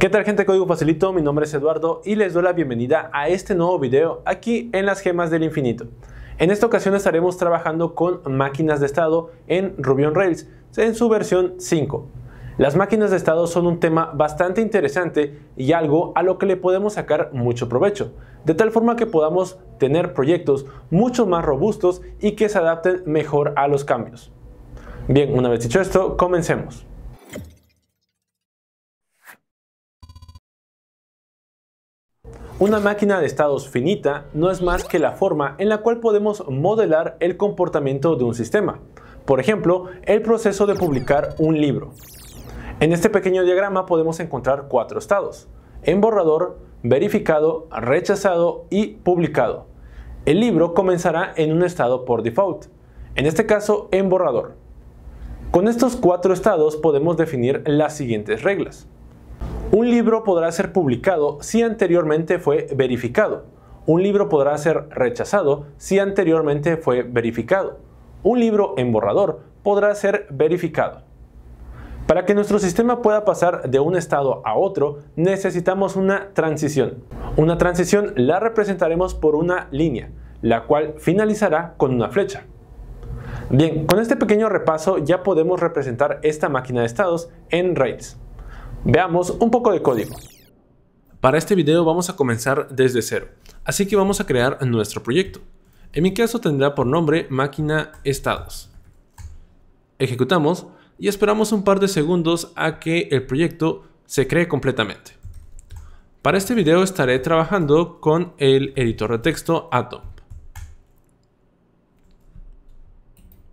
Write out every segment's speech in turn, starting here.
¿Qué tal gente Código Facilito? Mi nombre es Eduardo y les doy la bienvenida a este nuevo video aquí en las gemas del infinito. En esta ocasión estaremos trabajando con máquinas de estado en Ruby on Rails en su versión 5. Las máquinas de estado son un tema bastante interesante y algo a lo que le podemos sacar mucho provecho, de tal forma que podamos tener proyectos mucho más robustos y que se adapten mejor a los cambios. Bien, una vez dicho esto, comencemos. Una máquina de estados finita no es más que la forma en la cual podemos modelar el comportamiento de un sistema, por ejemplo, el proceso de publicar un libro. En este pequeño diagrama podemos encontrar cuatro estados, en borrador, verificado, rechazado y publicado. El libro comenzará en un estado por default, en este caso en borrador. Con estos cuatro estados podemos definir las siguientes reglas. Un libro podrá ser publicado si anteriormente fue verificado. Un libro podrá ser rechazado si anteriormente fue verificado. Un libro en borrador podrá ser verificado. Para que nuestro sistema pueda pasar de un estado a otro, necesitamos una transición. Una transición la representaremos por una línea, la cual finalizará con una flecha. Bien, con este pequeño repaso ya podemos representar esta máquina de estados en RAIDs. Veamos un poco de código. Para este video vamos a comenzar desde cero, así que vamos a crear nuestro proyecto. En mi caso tendrá por nombre máquina estados. Ejecutamos y esperamos un par de segundos a que el proyecto se cree completamente. Para este video estaré trabajando con el editor de texto Atom.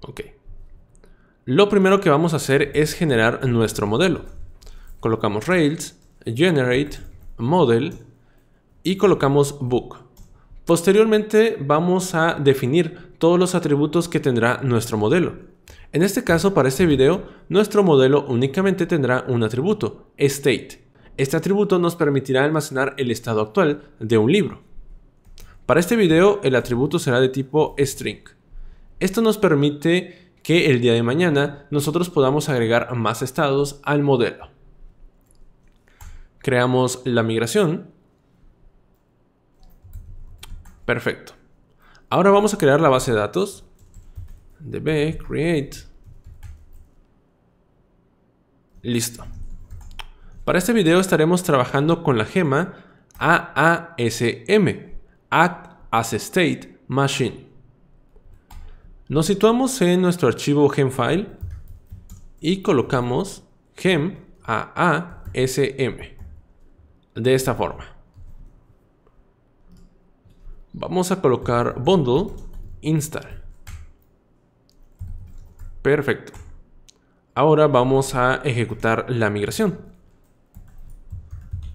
Ok. Lo primero que vamos a hacer es generar nuestro modelo colocamos Rails, Generate, Model y colocamos Book. Posteriormente vamos a definir todos los atributos que tendrá nuestro modelo. En este caso, para este video, nuestro modelo únicamente tendrá un atributo, state. Este atributo nos permitirá almacenar el estado actual de un libro. Para este video, el atributo será de tipo string. Esto nos permite que el día de mañana nosotros podamos agregar más estados al modelo. Creamos la migración. Perfecto. Ahora vamos a crear la base de datos. DB, create. Listo. Para este video estaremos trabajando con la gema AASM, Act as State Machine. Nos situamos en nuestro archivo gemfile y colocamos gem AASM de esta forma. Vamos a colocar bundle install. Perfecto. Ahora vamos a ejecutar la migración.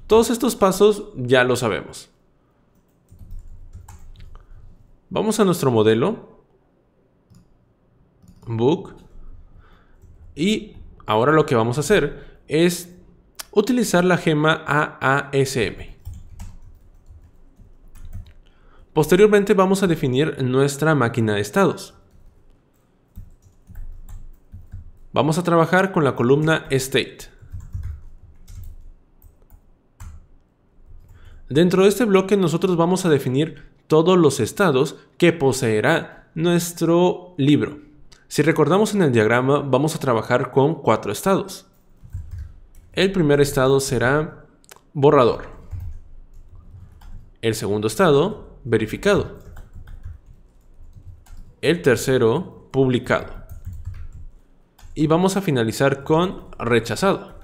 Todos estos pasos ya lo sabemos. Vamos a nuestro modelo. Book. Y ahora lo que vamos a hacer es utilizar la gema AASM. Posteriormente vamos a definir nuestra máquina de estados. Vamos a trabajar con la columna State. Dentro de este bloque nosotros vamos a definir todos los estados que poseerá nuestro libro. Si recordamos en el diagrama, vamos a trabajar con cuatro estados. El primer estado será borrador. El segundo estado, verificado. El tercero, publicado. Y vamos a finalizar con rechazado.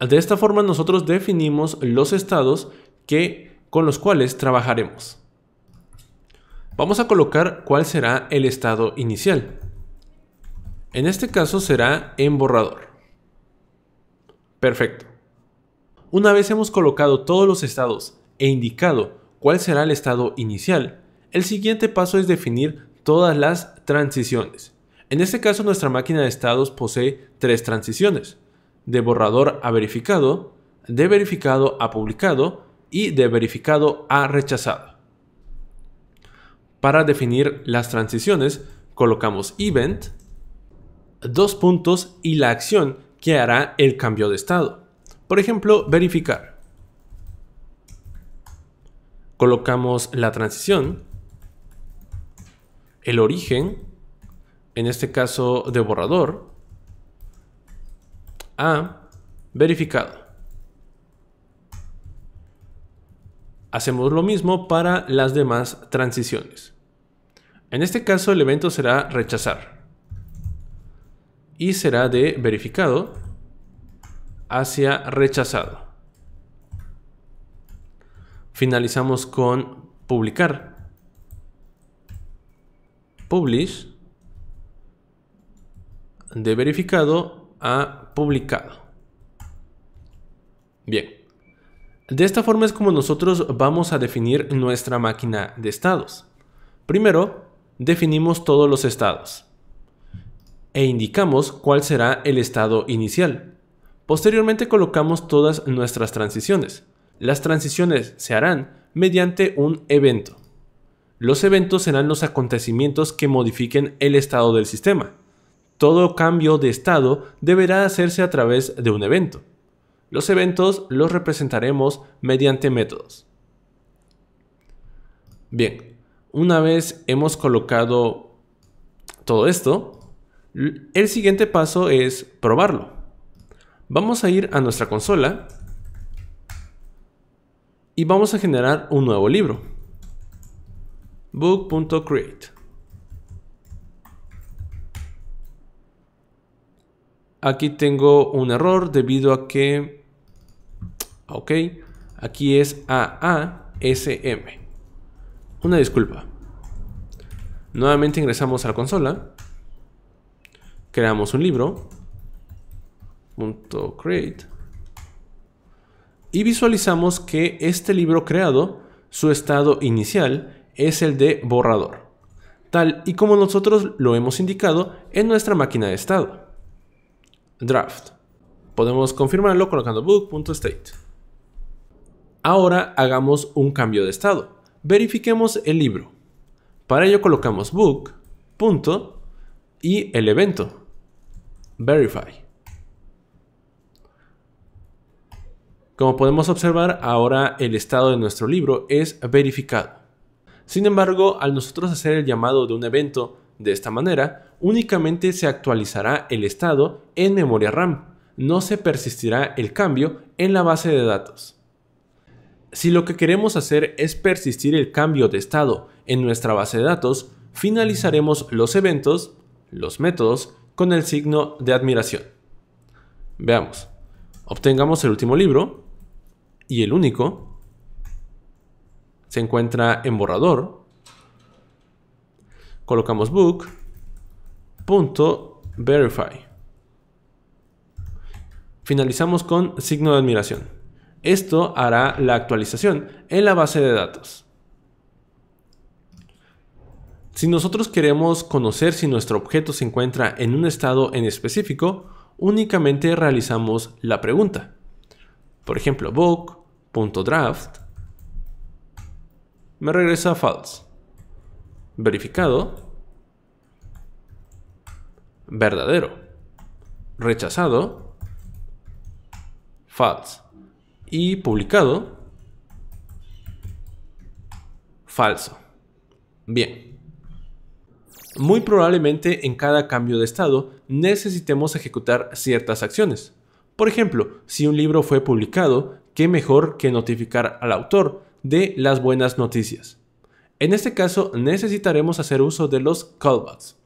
De esta forma nosotros definimos los estados que, con los cuales trabajaremos. Vamos a colocar cuál será el estado inicial. En este caso será en borrador. Perfecto. Una vez hemos colocado todos los estados e indicado cuál será el estado inicial, el siguiente paso es definir todas las transiciones. En este caso nuestra máquina de estados posee tres transiciones, de borrador a verificado, de verificado a publicado y de verificado a rechazado. Para definir las transiciones colocamos event dos puntos y la acción que hará el cambio de estado. Por ejemplo, verificar. Colocamos la transición, el origen, en este caso de borrador, a verificado. Hacemos lo mismo para las demás transiciones. En este caso el evento será rechazar y será de verificado hacia rechazado. Finalizamos con publicar. Publish de verificado a publicado. Bien. De esta forma es como nosotros vamos a definir nuestra máquina de estados. Primero, definimos todos los estados e indicamos cuál será el estado inicial. Posteriormente colocamos todas nuestras transiciones. Las transiciones se harán mediante un evento. Los eventos serán los acontecimientos que modifiquen el estado del sistema. Todo cambio de estado deberá hacerse a través de un evento. Los eventos los representaremos mediante métodos. Bien, una vez hemos colocado todo esto, el siguiente paso es probarlo. Vamos a ir a nuestra consola y vamos a generar un nuevo libro. Book.create. Aquí tengo un error debido a que... Ok, aquí es AASM. Una disculpa. Nuevamente ingresamos a la consola creamos un libro, create, y visualizamos que este libro creado, su estado inicial es el de borrador, tal y como nosotros lo hemos indicado en nuestra máquina de estado. Draft. Podemos confirmarlo colocando book.state. Ahora hagamos un cambio de estado. Verifiquemos el libro. Para ello colocamos book. Punto, y el evento verify. Como podemos observar, ahora el estado de nuestro libro es verificado. Sin embargo, al nosotros hacer el llamado de un evento de esta manera, únicamente se actualizará el estado en memoria RAM, no se persistirá el cambio en la base de datos. Si lo que queremos hacer es persistir el cambio de estado en nuestra base de datos, finalizaremos los eventos, los métodos con el signo de admiración. Veamos. Obtengamos el último libro y el único. Se encuentra en borrador. Colocamos book.verify Finalizamos con signo de admiración. Esto hará la actualización en la base de datos. Si nosotros queremos conocer si nuestro objeto se encuentra en un estado en específico, únicamente realizamos la pregunta. Por ejemplo, book.draft me regresa false. Verificado. Verdadero. Rechazado. False. Y publicado. Falso. Bien muy probablemente en cada cambio de estado necesitemos ejecutar ciertas acciones. Por ejemplo, si un libro fue publicado, qué mejor que notificar al autor de las buenas noticias. En este caso, necesitaremos hacer uso de los callbacks.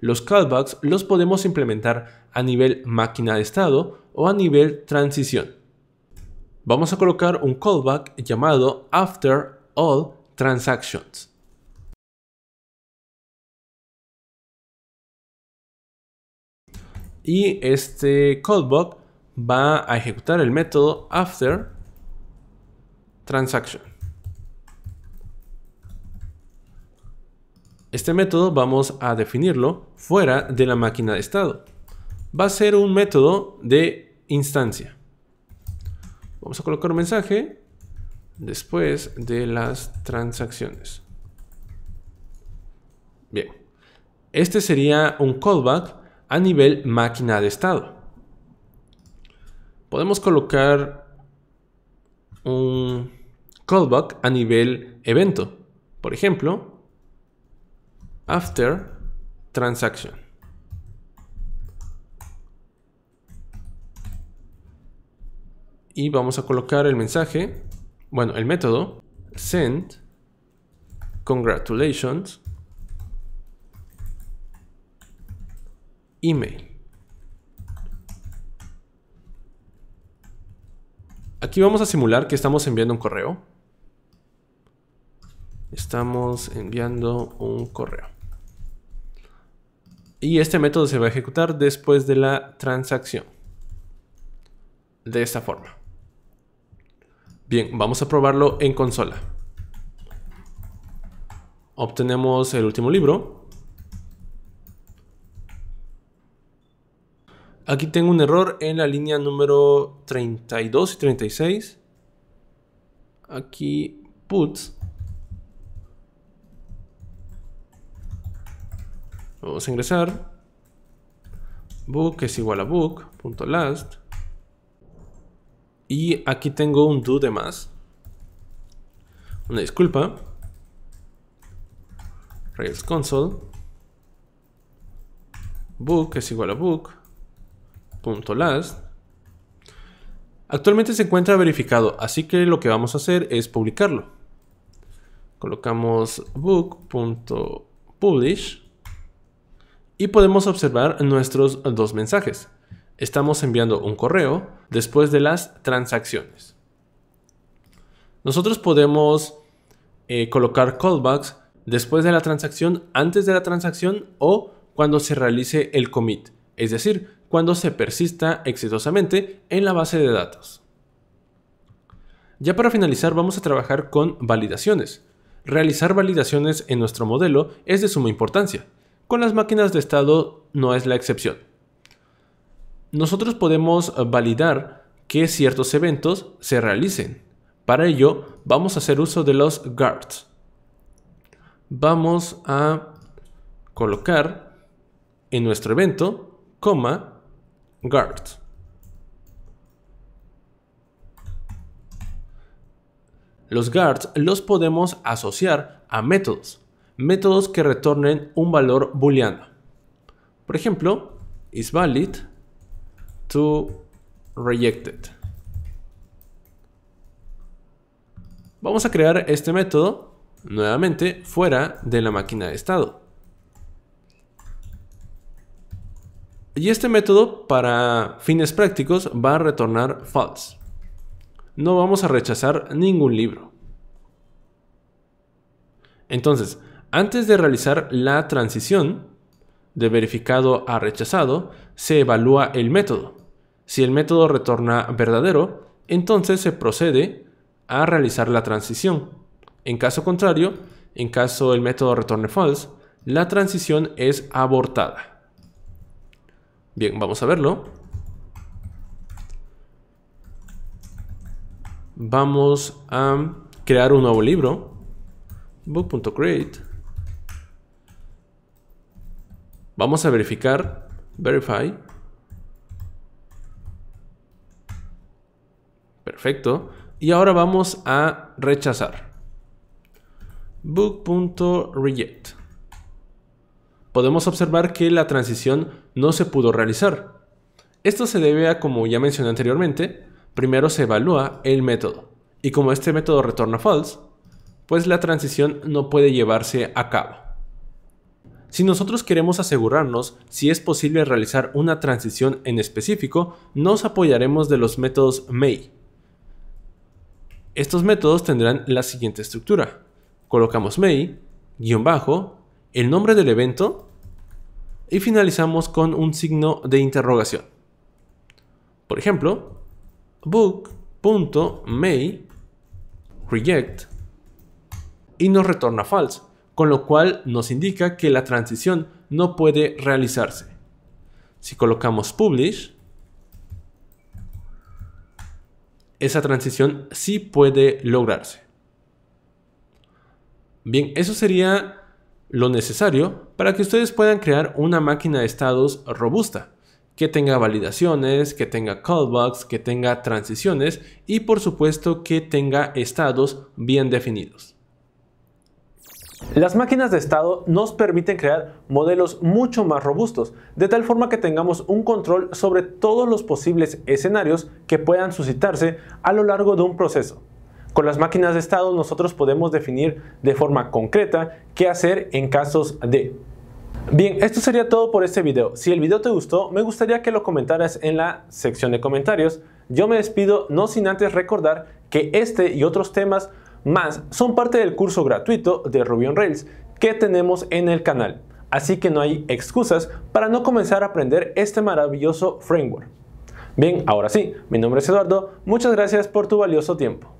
Los callbacks los podemos implementar a nivel máquina de estado o a nivel transición. Vamos a colocar un callback llamado after all transactions. y este callback va a ejecutar el método after transaction. Este método vamos a definirlo fuera de la máquina de estado. Va a ser un método de instancia. Vamos a colocar un mensaje después de las transacciones. Bien. Este sería un callback a nivel máquina de estado. Podemos colocar un callback a nivel evento. Por ejemplo, after transaction. Y vamos a colocar el mensaje, bueno, el método send congratulations email. Aquí vamos a simular que estamos enviando un correo. Estamos enviando un correo. Y este método se va a ejecutar después de la transacción. De esta forma. Bien, vamos a probarlo en consola. Obtenemos el último libro. Aquí tengo un error en la línea número 32 y 36. Aquí put, Vamos a ingresar. Book es igual a book.last. Y aquí tengo un do de más. Una disculpa. Rails console. Book es igual a book. .last. Actualmente se encuentra verificado, así que lo que vamos a hacer es publicarlo. Colocamos book.publish y podemos observar nuestros dos mensajes. Estamos enviando un correo después de las transacciones. Nosotros podemos eh, colocar callbacks después de la transacción, antes de la transacción o cuando se realice el commit. Es decir, cuando se persista exitosamente en la base de datos. Ya para finalizar vamos a trabajar con validaciones. Realizar validaciones en nuestro modelo es de suma importancia. Con las máquinas de estado no es la excepción. Nosotros podemos validar que ciertos eventos se realicen. Para ello vamos a hacer uso de los guards. Vamos a colocar en nuestro evento, coma, guard. Los guards los podemos asociar a métodos, métodos que retornen un valor booleano. Por ejemplo, is valid to rejected. Vamos a crear este método nuevamente fuera de la máquina de estado. Y este método para fines prácticos va a retornar false. No vamos a rechazar ningún libro. Entonces, antes de realizar la transición de verificado a rechazado, se evalúa el método. Si el método retorna verdadero, entonces se procede a realizar la transición. En caso contrario, en caso el método retorne false, la transición es abortada. Bien, vamos a verlo. Vamos a crear un nuevo libro. Book.create. Vamos a verificar. Verify. Perfecto. Y ahora vamos a rechazar. Book.reject podemos observar que la transición no se pudo realizar. Esto se debe a, como ya mencioné anteriormente, primero se evalúa el método, y como este método retorna false, pues la transición no puede llevarse a cabo. Si nosotros queremos asegurarnos si es posible realizar una transición en específico, nos apoyaremos de los métodos may. Estos métodos tendrán la siguiente estructura. Colocamos may, guión bajo, el nombre del evento y finalizamos con un signo de interrogación. Por ejemplo, book.may reject y nos retorna false, con lo cual nos indica que la transición no puede realizarse. Si colocamos publish, esa transición sí puede lograrse. Bien, eso sería lo necesario para que ustedes puedan crear una máquina de estados robusta, que tenga validaciones, que tenga callbacks, que tenga transiciones y por supuesto que tenga estados bien definidos. Las máquinas de estado nos permiten crear modelos mucho más robustos, de tal forma que tengamos un control sobre todos los posibles escenarios que puedan suscitarse a lo largo de un proceso. Con las máquinas de estado nosotros podemos definir de forma concreta qué hacer en casos de Bien, esto sería todo por este video. Si el video te gustó, me gustaría que lo comentaras en la sección de comentarios. Yo me despido no sin antes recordar que este y otros temas más son parte del curso gratuito de Ruby on Rails que tenemos en el canal. Así que no hay excusas para no comenzar a aprender este maravilloso framework. Bien, ahora sí, mi nombre es Eduardo, muchas gracias por tu valioso tiempo.